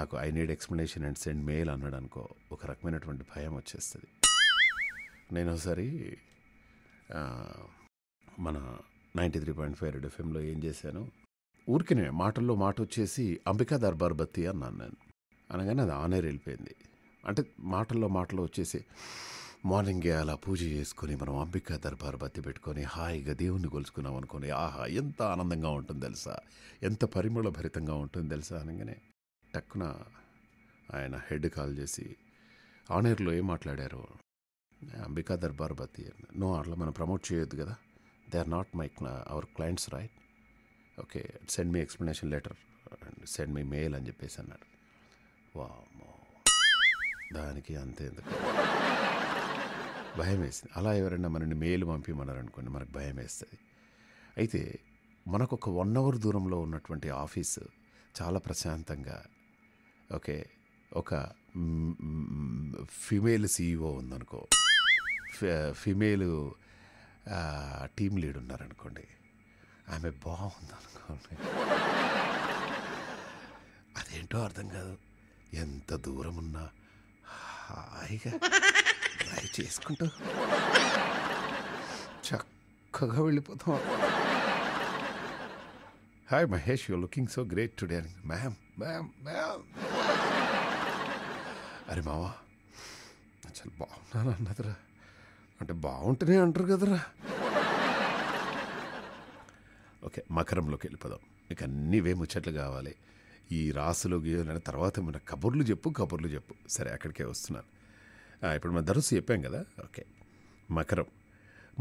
నాకు I need explanation and send mail అన్నాడు అనుకో ఒక రకమైనటువంటి భయం వచ్చేస్తుంది నేను ఒకసారి మన ninety three point five red ఎఫ్ఎంలో ఏం చేశాను ఊరికినే మాటల్లో మాట వచ్చేసి అంబికా దర్బార్ బత్తి అన్నాను నేను అనగానే అది ఆనేరు వెళ్ళిపోయింది అంటే మాటల్లో మాటలు వచ్చేసి మార్నింగ్ అలా పూజ చేసుకొని మనం అంబికా దర్బార్ బత్తి పెట్టుకొని హాయిగా దేవుణ్ణి కొలుసుకున్నాం అనుకోని ఆహా ఎంత ఆనందంగా ఉంటుంది తెలుసా ఎంత పరిమళ భరితంగా ఉంటుంది తెలుసా అనగానే టక్కున ఆయన హెడ్ కాల్ చేసి ఆనేరులో ఏం మాట్లాడారు అంబికా దర్బార్ బతి నో అట్లా మనం ప్రమోట్ చేయొద్దు కదా they are not my our clients right okay send me explanation letter and send me mail అని చెప్పేసి అన్నాడు వా దానికి అంతే ఎందుకు భయం వేసింది అలా ఎవరైనా మనని మెయిల్ పంపిమన్నారనుకోండి మనకు భయం వేస్తుంది అయితే మనకు ఒక వన్ అవర్ దూరంలో ఉన్నటువంటి ఆఫీస్ చాలా ప్రశాంతంగా ఓకే ఒక ఫిమేల్ సీఈఓ e ఉందనుకో ఫిమేల్ టీమ్ లీడ్ ఉన్నారనుకోండి ఆమె బాగుంది అనుకోండి అదేంటో అర్థం కాదు ఎంత దూరం ఉన్నా హాయిగా ట్రై చేసుకుంటూ చక్కగా వెళ్ళిపోతాం hi Mahesh you looking so great today అని మ్యామ్ మ్యామ్ మ్యామ్ అరే మావా చాలా బాగున్నాను అన్నదరా అంటే బాగుంటుంది అంటారు కదరా ఓకే మకరంలోకి వెళ్ళిపోదాం ఇక అన్నీ వే ముచ్చట్లు కావాలి ఈ రాసులో గీయాలని తర్వాత మన కబుర్లు చెప్పు కబుర్లు చెప్పు సరే అక్కడికే వస్తున్నాను ఇప్పుడు మన దరుసు చెప్పాం కదా ఓకే మకరం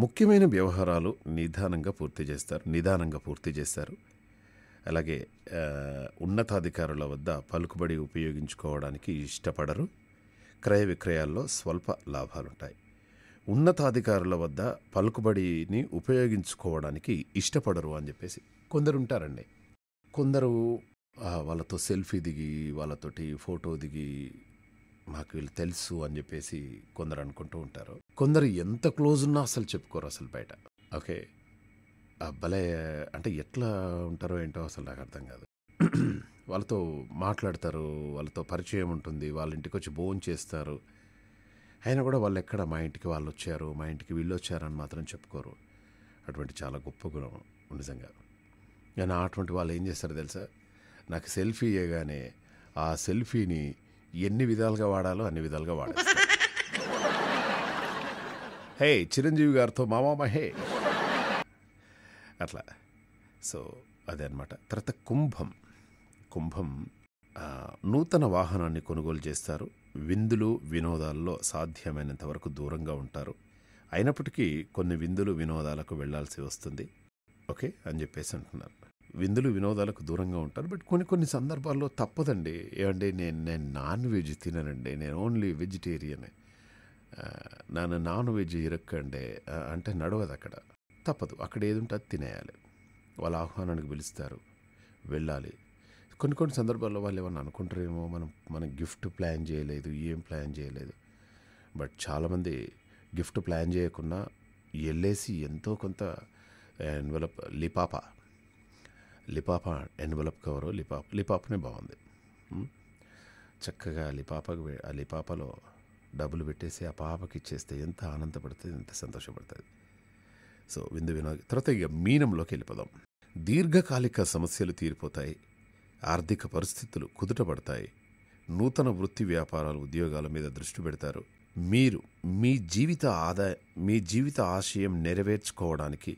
ముఖ్యమైన వ్యవహారాలు నిదానంగా పూర్తి చేస్తారు నిదానంగా పూర్తి చేస్తారు అలాగే ఉన్నతాధికారుల వద్ద పలుకుబడి ఉపయోగించుకోవడానికి ఇష్టపడరు క్రయ విక్రయాల్లో స్వల్ప లాభాలుంటాయి ఉన్నతాధికారుల వద్ద పలుకుబడిని ఉపయోగించుకోవడానికి ఇష్టపడరు అని చెప్పేసి కొందరు ఉంటారండి కొందరు వాళ్ళతో సెల్ఫీ దిగి వాళ్ళతోటి ఫోటో దిగి మాకు వీళ్ళు తెలుసు అని చెప్పేసి కొందరు అనుకుంటూ ఉంటారు కొందరు ఎంత క్లోజ్ ఉన్నా అసలు చెప్పుకోరు అసలు బయట ఓకే భలే అంటే ఎట్లా ఉంటారో ఏంటో అసలు నాకు అర్థం కాదు వాళ్ళతో మాట్లాడతారు వాళ్ళతో పరిచయం ఉంటుంది వాళ్ళ ఇంటికి వచ్చి భోజనం చేస్తారు అయినా కూడా వాళ్ళు ఎక్కడ మా ఇంటికి వాళ్ళు వచ్చారు మా ఇంటికి వీళ్ళు వచ్చారని మాత్రం చెప్పుకోరు అటువంటి చాలా గొప్ప గుణం నిజంగా కానీ అటువంటి వాళ్ళు ఏం చేస్తారు తెలుసా నాకు సెల్ఫీ ఇవ్వగానే ఆ సెల్ఫీని ఎన్ని విధాలుగా వాడాలో అన్ని విధాలుగా వాడేస్తారు <laughs> హే చిరంజీవి గారితో మామా హే అట్లా సో అదే అనమాట తర్వాత కుంభం కుంభం నూతన వాహనాన్ని కొనుగోలు చేస్తారు విందులు వినోదాల్లో సాధ్యమైనంత వరకు దూరంగా ఉంటారు అయినప్పటికీ కొన్ని విందులు వినోదాలకు వెళ్లాల్సి వస్తుంది ఓకే అని చెప్పేసి అంటున్నారు విందులు వినోదాలకు దూరంగా ఉంటారు బట్ కొన్ని కొన్ని సందర్భాల్లో తప్పదండి ఏమంటే నేను నేను నాన్ వెజ్ తిననండి నేను ఓన్లీ వెజిటేరియనే నన్ను నాన్ వెజ్ ఇరక్కండి అంటే నడవదు అక్కడ తప్పదు అక్కడ ఏది ఉంటే అది తినేయాలి వాళ్ళ ఆహ్వానానికి పిలుస్తారు వెళ్ళాలి కొన్ని కొన్ని సందర్భాల్లో వాళ్ళు ఏమన్నా అనుకుంటారేమో మనం మనం గిఫ్ట్ ప్లాన్ చేయలేదు ఏం ప్లాన్ చేయలేదు బట్ చాలామంది గిఫ్ట్ ప్లాన్ చేయకుండా వెళ్ళేసి ఎంతో కొంత ఎన్వలప్ లిపాపా లిపాపా ఎన్వలప్ కవరు లిపాప్ లిపాపనే బాగుంది చక్కగా లిపాపకు ఆ లిపాపలో డబ్బులు పెట్టేసి ఆ పాపకి ఇచ్చేస్తే ఎంత ఆనందపడుతుంది ఎంత సంతోషపడుతుంది సో విందు వినోద తర్వాత ఇక మీనంలోకి వెళ్ళిపోదాం దీర్ఘకాలిక సమస్యలు తీరిపోతాయి ఆర్థిక పరిస్థితులు కుదుటపడతాయి నూతన వృత్తి వ్యాపారాలు ఉద్యోగాల మీద దృష్టి పెడతారు మీరు మీ జీవిత ఆదాయం మీ జీవిత ఆశయం నెరవేర్చుకోవడానికి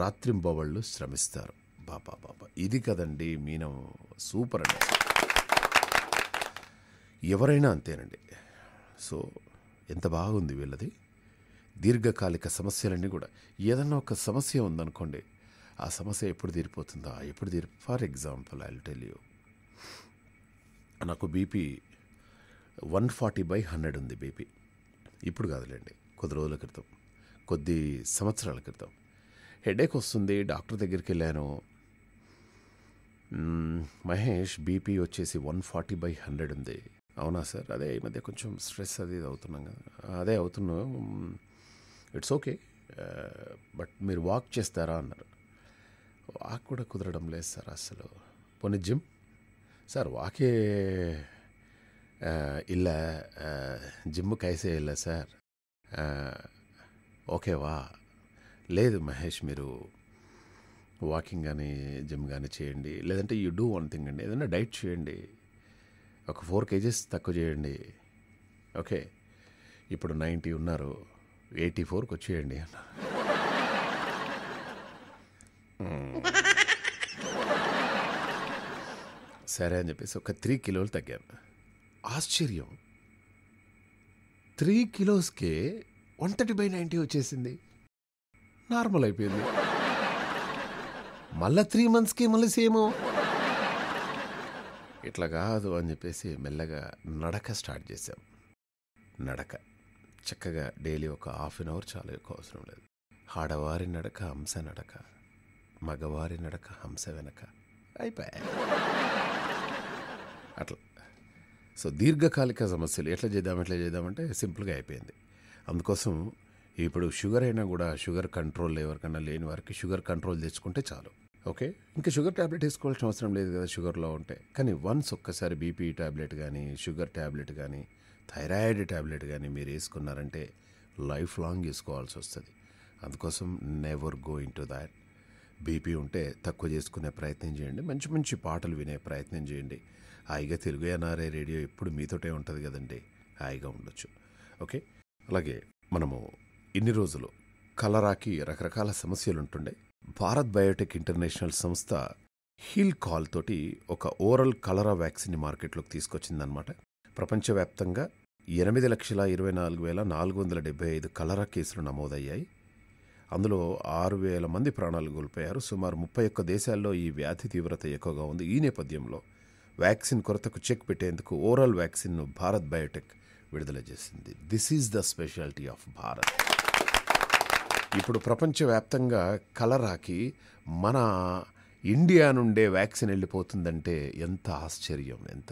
రాత్రింబవళ్ళు శ్రమిస్తారు బాబా బాబా ఇది కదండి మీనం సూపర్ అండి ఎవరైనా అంతేనండి సో ఎంత బాగుంది వీళ్ళది దీర్ఘకాలిక సమస్యలన్నీ కూడా ఏదన్నా ఒక సమస్య ఉందనుకోండి ఆ సమస్య ఎప్పుడు తీరిపోతుందా ఎప్పుడు తీరి for example I tell you నాకు BP one forty by hundred ఉంది బీపీ ఇప్పుడు కాదులేండి కొద్ది రోజుల క్రితం కొద్ది సంవత్సరాల క్రితం హెడేక్ వస్తుంది డాక్టర్ దగ్గరికి వెళ్ళాను మహేష్ బీపీ వచ్చేసి వన్ ఫార్టీ బై హండ్రెడ్ ఉంది అవునా సార్ అదే ఈ మధ్య కొంచెం స్ట్రెస్ అది అవుతున్నాం కదా అదే అవుతున్నాం ఇట్స్ ఓకే బట్ మీరు వాక్ చేస్తారా అన్నారు వాక్ కూడా కుదరడం లేదు సార్ అసలు పోనీ జిమ్ సార్ వాకే ఇలా జిమ్ కైసే ಇಲ್ಲ సార్ ఓకేవా లేదు మహేష్ మీరు వాకింగ్ కానీ జిమ్ కానీ చేయండి లేదంటే యూ డూ వన్ థింగ్ అండి ఏదైనా డైట్ చేయండి ఒక ఫోర్ కేజెస్ తక్కువ చేయండి ఓకే ఇప్పుడు నైంటీ ఉన్నారు ఎయిటీ ఫోర్కి వచ్చేయండి అన్నారు <laughs> సరే అని చెప్పేసి ఒక త్రీ కిలోలు తగ్గాను ఆశ్చర్యం త్రీ కిలోస్కే వన్ థర్టీ బై నైంటీ వచ్చేసింది నార్మల్ అయిపోయింది మళ్ళీ త్రీ మంత్స్కి మళ్ళీ సేము ఇట్లా కాదు అని చెప్పేసి మెల్లగా నడక స్టార్ట్ చేశాం నడక చక్కగా డైలీ ఒక హాఫ్ అన్ అవర్ చాలా ఎక్కువ అవసరం లేదు ఆడవారి నడక అంశ నడక మగవారి నడక హంస వెనక అయిపోయా అట్లా సో దీర్ఘకాలిక సమస్యలు ఎట్లా చేద్దాం ఎట్లా చేద్దామంటే సింపుల్గా అయిపోయింది అందుకోసం ఇప్పుడు షుగర్ అయినా కూడా షుగర్ కంట్రోల్ ఎవరికన్నా లేని వారికి షుగర్ కంట్రోల్ తెచ్చుకుంటే చాలు ఓకే ఇంకా షుగర్ ట్యాబ్లెట్ వేసుకోవాల్సిన అవసరం లేదు కదా షుగర్లో ఉంటే కానీ వన్స్ ఒక్కసారి బీపీ ట్యాబ్లెట్ కానీ షుగర్ ట్యాబ్లెట్ కానీ థైరాయిడ్ ట్యాబ్లెట్ కానీ మీరు వేసుకున్నారంటే లైఫ్ లాంగ్ వేసుకోవాల్సి వస్తుంది అందుకోసం never go into that BP ఉంటే తక్కువ చేసుకునే ప్రయత్నం చేయండి మంచి మంచి పాటలు వినే ప్రయత్నం చేయండి హాయిగా తెలుగు ఎన్ఆర్ఐ రేడియో ఎప్పుడు మీతోటే ఉంటుంది కదండి హాయిగా ఉండొచ్చు ఓకే అలాగే మనము ఇన్ని రోజులు కలరాకి రకరకాల సమస్యలు ఉంటుండే భారత్ బయోటెక్ ఇంటర్నేషనల్ సంస్థ హీల్ కాల్ తోటి ఒక ఓరల్ కలరా వ్యాక్సిన్ని మార్కెట్లోకి తీసుకొచ్చిందనమాట ప్రపంచవ్యాప్తంగా ఎనిమిది లక్షల ఇరవై నాలుగు వేల నాలుగు వందల డెబ్బై ఐదు కలరా కేసులు నమోదయ్యాయి అందులో ఆరు వేల మంది ప్రాణాలు కోల్పోయారు సుమారు ముప్పై ఒక్క దేశాల్లో ఈ వ్యాధి తీవ్రత ఎక్కువగా ఉంది ఈ నేపథ్యంలో వ్యాక్సిన్ కొరతకు చెక్ పెట్టేందుకు ఓరల్ వ్యాక్సిన్ను భారత్ బయోటెక్ విడుదల చేసింది this is the speciality of Bharat ఇప్పుడు ప్రపంచవ్యాప్తంగా కలరాకి మన ఇండియా నుండే వ్యాక్సిన్ వెళ్ళిపోతుందంటే ఎంత ఆశ్చర్యం ఎంత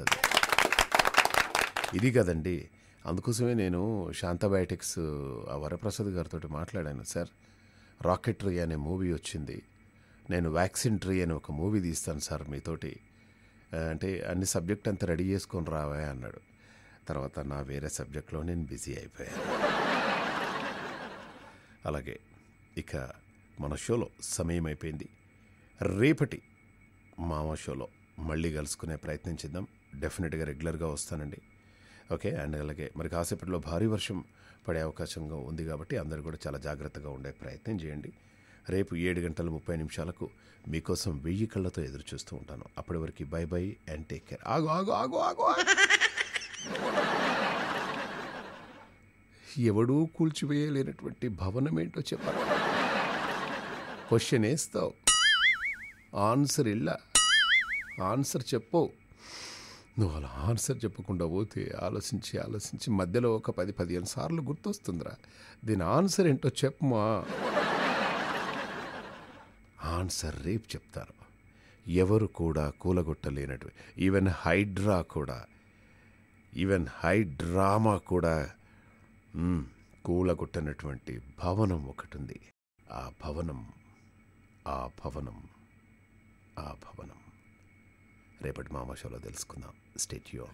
ఇది కదండి అందుకోసమే నేను శాంతా బయోటెక్స్ వరప్రసాద్ గారితో మాట్లాడాను సార్ రాకెటరీ అనే మూవీ వచ్చింది నేను వ్యాక్సిన్ ట్రీ అని ఒక మూవీ తీస్తాను సార్ మీతోటి అంటే అన్ని సబ్జెక్ట్ అంతా రెడీ చేసుకొని రావా అన్నాడు తర్వాత నా వేరే సబ్జెక్ట్లో నేను బిజీ అయిపోయాను అలాగే ఇక మన షోలో సమయం అయిపోయింది రేపటి మామ షోలో మళ్ళీ కలుసుకునే ప్రయత్నం చేద్దాం డెఫినెట్గా రెగ్యులర్గా వస్తానండి ఓకే అండ్ అలాగే మరి కాసేపట్లో భారీ వర్షం పడే అవకాశంగా ఉంది కాబట్టి అందరూ కూడా చాలా జాగ్రత్తగా ఉండే ప్రయత్నం చేయండి రేపు ఏడు గంటల ముప్పై నిమిషాలకు మీకోసం వెయ్యి కళ్ళతో ఎదురు చూస్తూ ఉంటాను అప్పటి వరకు bye bye and take care ఆగు ఆగు ఆగు ఆగు ఎవడూ కూల్చివేయలేనటువంటి భవనం ఏంటో చెప్పాలి క్వశ్చన్ వేస్తావు ఆన్సర్ ఇల్ల ఆన్సర్ చెప్పవు నువ్వు అలా ఆన్సర్ చెప్పకుండా పోతే ఆలోచించి ఆలోచించి మధ్యలో ఒక పది పదిహేను సార్లు గుర్తొస్తుందిరా దీని ఆన్సర్ ఏంటో చెప్పమా ఆన్సర్ రేపు చెప్తాను ఎవరు కూడా కూలగొట్టలేనటువి ఈవెన్ హైడ్రా కూడా ఈవెన్ హైడ్రామా కూడా కూలగొట్టనటువంటి భవనం ఒకటి ఉంది ఆ భవనం ఆ భవనం ఆ భవనం రేపటి మామషోలో తెలుసుకుందాం Stay tuned.